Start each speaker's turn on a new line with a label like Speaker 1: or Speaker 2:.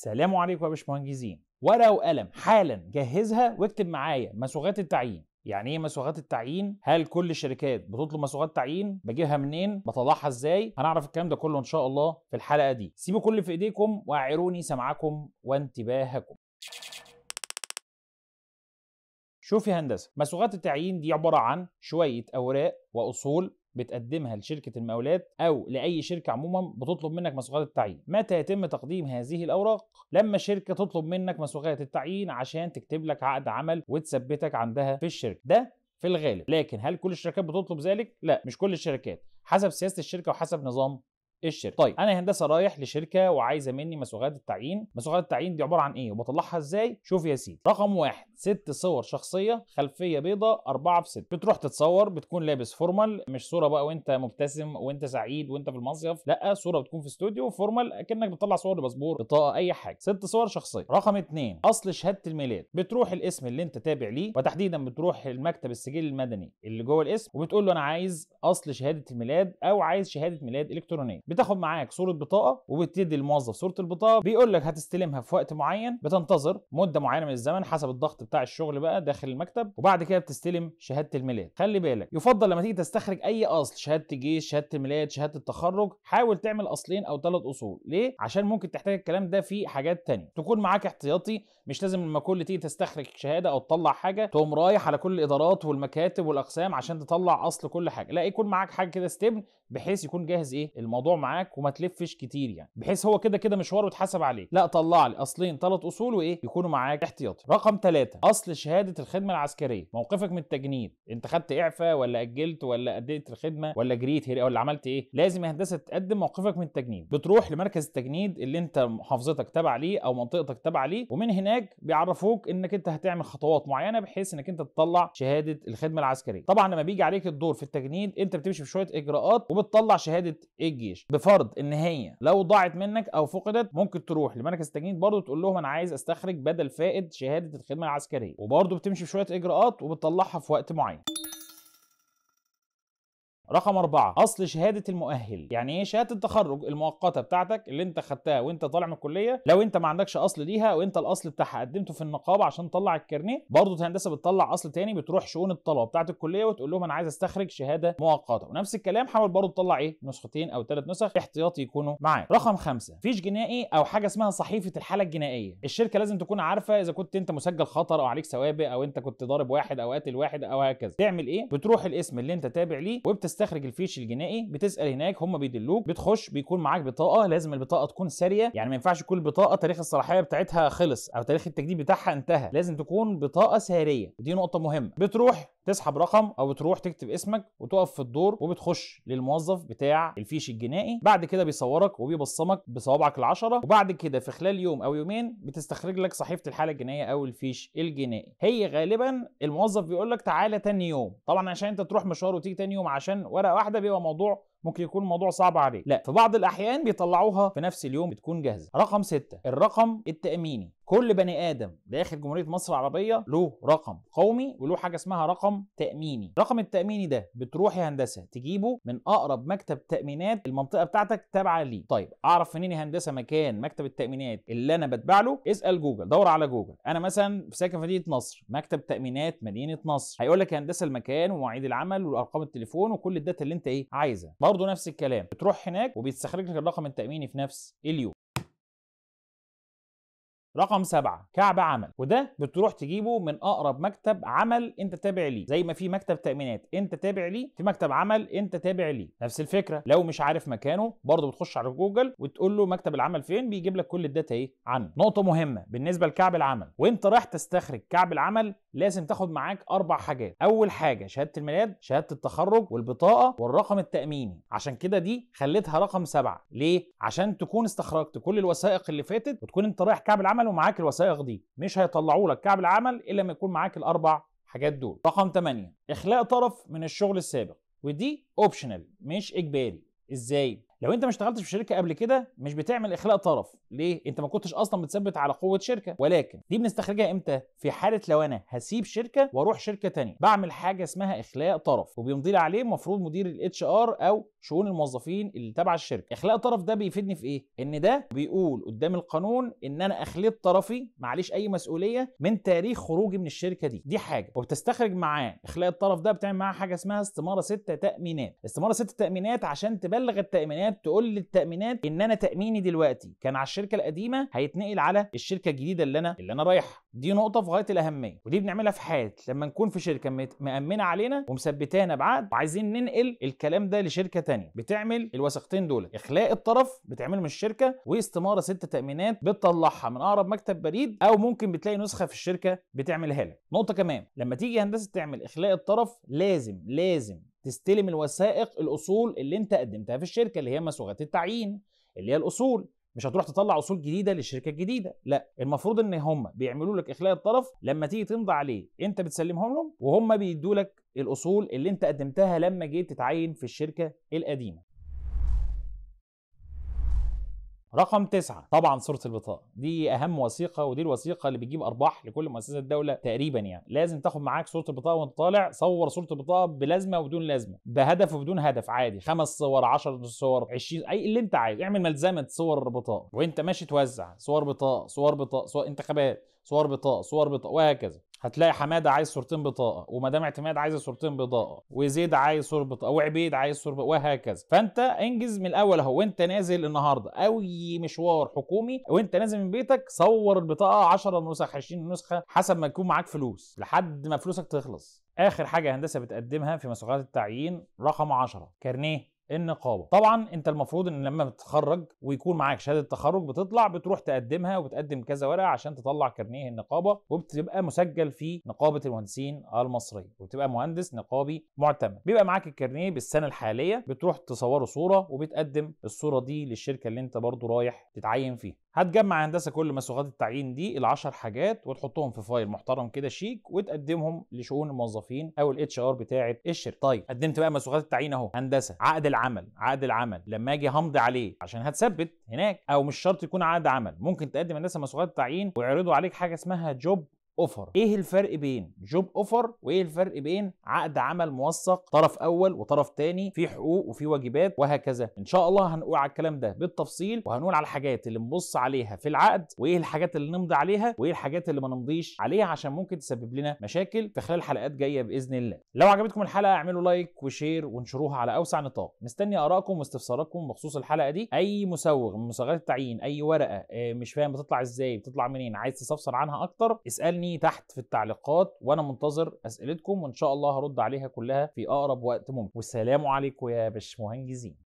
Speaker 1: السلام عليكم يا باشمهندسين ورقه وقلم حالا جهزها واكتب معايا مسوغات التعيين يعني ايه مسوغات التعيين هل كل الشركات بتطلب مسوغات تعيين بجيبها منين بطلعها ازاي هنعرف الكلام ده كله ان شاء الله في الحلقه دي سيبوا كل في ايديكم واعروني سمعكم وانتباهكم شوف يا هندسه مسوغات التعيين دي عباره عن شويه اوراق واصول بتقدمها لشركه المقاولات او لاي شركه عموما بتطلب منك مسوغات التعيين متى يتم تقديم هذه الاوراق لما شركه تطلب منك مسوغات التعيين عشان تكتب لك عقد عمل وتثبتك عندها في الشركه ده في الغالب لكن هل كل الشركات بتطلب ذلك لا مش كل الشركات حسب سياسه الشركه وحسب نظام الشركه طيب انا هندسه رايح لشركه وعايزه مني مسوغات التعيين مسوغات التعيين دي عباره عن ايه وبطلعها ازاي شوف يا سيدي رقم واحد ست صور شخصيه خلفيه بيضاء أربعة في ست بتروح تتصور بتكون لابس فورمال مش صوره بقى وانت مبتسم وانت سعيد وانت في المصيف لا صوره بتكون في استوديو فورمال اكنك بتطلع صور لباسبور بطاقه اي حاجه ست صور شخصيه رقم اتنين اصل شهاده الميلاد بتروح الاسم اللي انت تابع ليه وتحديدا بتروح المكتب السجل المدني اللي جوه الاسم وبتقول له انا عايز اصل شهاده الميلاد او عايز شهاده ميلاد الكترونيه بتاخد معاك صوره بطاقه وبتدي الموظف صوره البطاقه بيقول لك هتستلمها في وقت معين بتنتظر مده معينه من الزمن حسب الضغط بتاع الشغل بقى داخل المكتب وبعد كده بتستلم شهاده الميلاد خلي بالك يفضل لما تيجي تستخرج اي اصل شهاده جيش شهاده الميلاد شهاده التخرج حاول تعمل اصلين او ثلاث اصول ليه عشان ممكن تحتاج الكلام ده في حاجات تانية تكون معاك احتياطي مش لازم لما كل تيجي تستخرج شهاده او تطلع حاجه تقوم رايح على كل الادارات والمكاتب والاقسام عشان تطلع اصل كل حاجه لا يكون معاك حاجه كده ستبن بحيث يكون جاهز ايه الموضوع معاك وما تلفش كتير يعني بحيث هو كده كده مشواره اتحسب عليه لا طلع لي اصلين ثلاث اصول وايه يكونوا معاك احتياطي رقم ثلاثة اصل شهاده الخدمه العسكريه موقفك من التجنيد انت خدت اعفاء ولا اجلت ولا اديت الخدمه ولا جريت ولا عملت ايه لازم هندسه تقدم موقفك من التجنيد بتروح لمركز التجنيد اللي انت محافظتك تبع ليه او منطقتك تبع ليه ومن هناك بيعرفوك انك انت هتعمل خطوات معينه بحيث انك انت تطلع شهاده الخدمه العسكريه طبعا لما بيجي عليك الدور في التجنيد انت بتمشي في شويه اجراءات وبتطلع شهاده الجيش بفرض ان هي لو ضاعت منك او فقدت ممكن تروح لمركز التجنيد برضه تقول لهم انا عايز استخرج بدل فائد شهاده الخدمه العسكريه وبرضه بتمشي بشويه اجراءات وبتطلعها في وقت معين رقم أربعة أصل شهادة المؤهل يعني إيه شهادة التخرج المؤقتة بتاعتك اللي أنت خدتها وأنت طالع من الكلية لو أنت ما عندكش أصل ليها وأنت الأصل بتاعها قدمته في النقابة عشان تطلع الكارنيه برضه الهندسة بتطلع أصل تاني بتروح شؤون الطلبة بتاعت الكلية وتقول لهم أنا عايز أستخرج شهادة مؤقتة ونفس الكلام حاول برضه تطلع إيه نسختين أو ثلاث نسخ احتياطي يكونوا معاك رقم خمسة فيش جنائي أو حاجة اسمها صحيفة الحالة الجنائية الشركة لازم تكون عارفة إذا كنت أنت مسجل خطر أو عليك سوابق أو أنت كنت ضارب واحد أو قاتل واحد أو هكذا تعمل إيه بتروح الاسم اللي أنت تابع ليه وبتست بتستخرج الفيش الجنائي بتسال هناك هم بيدلوك بتخش بيكون معاك بطاقه لازم البطاقه تكون ساريه يعني ما ينفعش كل بطاقه تاريخ الصلاحيه بتاعتها خلص او تاريخ التجديد بتاعها انتهى لازم تكون بطاقه ساريه ودي نقطه مهمه بتروح تسحب رقم او تروح تكتب اسمك وتقف في الدور وبتخش للموظف بتاع الفيش الجنائي بعد كده بيصورك وبيبصمك بصوابعك العشره وبعد كده في خلال يوم او يومين بتستخرج لك صحيفه الحاله الجنائيه او الفيش الجنائي هي غالبا الموظف بيقول لك تعالى تاني يوم طبعا عشان انت تروح مشوار وتيجي تاني يوم عشان ورقه واحده بيبقى موضوع ممكن يكون الموضوع صعب عليك لا في بعض الاحيان بيطلعوها في نفس اليوم بتكون جاهزه رقم ستة الرقم التاميني كل بني ادم داخل جمهوريه مصر العربيه له رقم قومي وله حاجه اسمها رقم تاميني الرقم التاميني ده بتروح يا هندسه تجيبه من اقرب مكتب تامينات المنطقه بتاعتك تابعه ليه طيب اعرف منين يا هندسه مكان مكتب التامينات اللي انا بتبع له اسال جوجل دور على جوجل انا مثلا ساكن في مدينه نصر مكتب تامينات مدينه نصر هيقول لك يا هندسه المكان ومواعيد العمل وارقام التليفون وكل الداتا اللي انت ايه عايزها برضه نفس الكلام بتروح هناك وبيستخرج لك الرقم التاميني في نفس اليوم رقم سبعة كعب عمل وده بتروح تجيبه من اقرب مكتب عمل انت تابع ليه زي ما في مكتب تامينات انت تابع ليه في مكتب عمل انت تابع ليه نفس الفكره لو مش عارف مكانه برضه بتخش على جوجل وتقول له مكتب العمل فين بيجيب لك كل الداتا ايه عنه نقطه مهمه بالنسبه لكعب العمل وانت رايح تستخرج كعب العمل لازم تاخد معاك اربع حاجات اول حاجه شهاده الميلاد شهاده التخرج والبطاقه والرقم التاميني عشان كده دي خليتها رقم سبعة ليه عشان تكون استخرجت كل الوثائق اللي فاتت وتكون انت رايح كعب العمل عملوا معاك الوثائق دي مش هيطلعوا لك كعب العمل الا لما يكون معاك الاربع حاجات دول رقم 8 اخلاء طرف من الشغل السابق ودي اوبشنال مش اجباري ازاي لو انت ما اشتغلتش في شركه قبل كده مش بتعمل اخلاء طرف ليه انت ما كنتش اصلا بتثبت على قوه شركه ولكن دي بنستخرجها امتى في حاله لو انا هسيب شركه واروح شركه تانية بعمل حاجه اسمها اخلاء طرف وبيمضي عليه المفروض مدير الاتش ار او شؤون الموظفين اللي تبع الشركه اخلاء طرف ده بيفيدني في ايه ان ده بيقول قدام القانون ان انا اخليت طرفي معليش اي مسؤوليه من تاريخ خروجي من الشركه دي دي حاجه وبتستخرج معاه اخلاء الطرف ده بتعمل معاه حاجه اسمها استماره ستة تامينات استماره ستة تامينات عشان تبلغ التامينات التامينات تقول للتامينات ان انا تاميني دلوقتي كان على الشركه القديمه هيتنقل على الشركه الجديده اللي انا اللي انا رايحها دي نقطه في غايه الاهميه ودي بنعملها في حال لما نكون في شركه مامنه علينا ومثبتانا بعقد وعايزين ننقل الكلام ده لشركه تانية بتعمل الوثيقتين دول اخلاء الطرف بتعمله من الشركه واستماره ست تامينات بتطلعها من اقرب مكتب بريد او ممكن بتلاقي نسخه في الشركه بتعملها لك نقطه كمان لما تيجي هندسه تعمل اخلاء الطرف لازم لازم تستلم الوثائق الاصول اللي انت قدمتها في الشركه اللي هي مسوغات التعيين اللي هي الاصول مش هتروح تطلع اصول جديده للشركه الجديده لا المفروض ان هم بيعملوا لك اخلاء الطرف لما تيجي تمضي عليه انت بتسلمهم لهم وهم بيدوا لك الاصول اللي انت قدمتها لما جيت تتعين في الشركه القديمه رقم تسعة طبعا صورة البطاقة دي أهم وثيقة ودي الوثيقة اللي بتجيب أرباح لكل مؤسسة الدولة تقريبا يعني لازم تاخد معاك صورة البطاقة وأنت طالع صور صورة البطاقة بلازمة وبدون لازمة بهدف وبدون هدف عادي خمس صور 10 صور 20 أي اللي أنت عايزه اعمل ملزمة صور بطاقة وأنت ماشي توزع صور بطاقة صور بطاقة صور انتخابات صور بطاقة صور بطاقة وهكذا هتلاقي حماده عايز صورتين بطاقه ومدام اعتماد عايزه صورتين بطاقه وزيد عايز صور بطاقه وعبيد عايز صور بطاقه وهكذا فانت انجز من الاول اهو وانت نازل النهارده اي مشوار حكومي وانت نازل من بيتك صور البطاقه 10 نسخ 20 نسخه حسب ما يكون معاك فلوس لحد ما فلوسك تخلص اخر حاجه هندسه بتقدمها في مسؤوليات التعيين رقم 10 كارنيه النقابه طبعا انت المفروض ان لما بتتخرج ويكون معاك شهاده تخرج بتطلع بتروح تقدمها وبتقدم كذا ورقه عشان تطلع كارنيه النقابه وبتبقى مسجل في نقابه المهندسين المصريه وبتبقى مهندس نقابي معتمد بيبقى معاك الكارنيه بالسنه الحاليه بتروح تصوره صوره وبتقدم الصوره دي للشركه اللي انت برضو رايح تتعين فيها هتجمع هندسه كل مسوغات التعيين دي ال 10 حاجات وتحطهم في فايل محترم كده شيك وتقدمهم لشؤون الموظفين او الاتش ار بتاعه الشركه طيب قدمت بقى مسوغات التعيين اهو هندسه عقد العمل عقد العمل لما اجي همضي عليه عشان هتثبت هناك او مش شرط يكون عقد عمل ممكن تقدم هندسه مسوغات التعيين ويعرضوا عليك حاجه اسمها جوب اوفر ايه الفرق بين جوب اوفر وايه الفرق بين عقد عمل موثق طرف اول وطرف تاني في حقوق وفي واجبات وهكذا ان شاء الله هنقول على الكلام ده بالتفصيل وهنقول على الحاجات اللي نبص عليها في العقد وايه الحاجات اللي نمضي عليها وايه الحاجات اللي ما نمضيش عليها عشان ممكن تسبب لنا مشاكل في خلال حلقات جايه باذن الله لو عجبتكم الحلقه اعملوا لايك وشير وانشروها على اوسع نطاق مستني ارائكم واستفساراتكم بخصوص الحلقه دي اي مسوغ من مسوغات التعيين اي ورقه آه، مش فاهم بتطلع ازاي بتطلع منين عايز تستفسر عنها اكتر اسالني تاني تحت في التعليقات وانا منتظر اسئلتكم وان شاء الله هرد عليها كلها في اقرب وقت ممكن والسلام عليكم يا باشمهندسين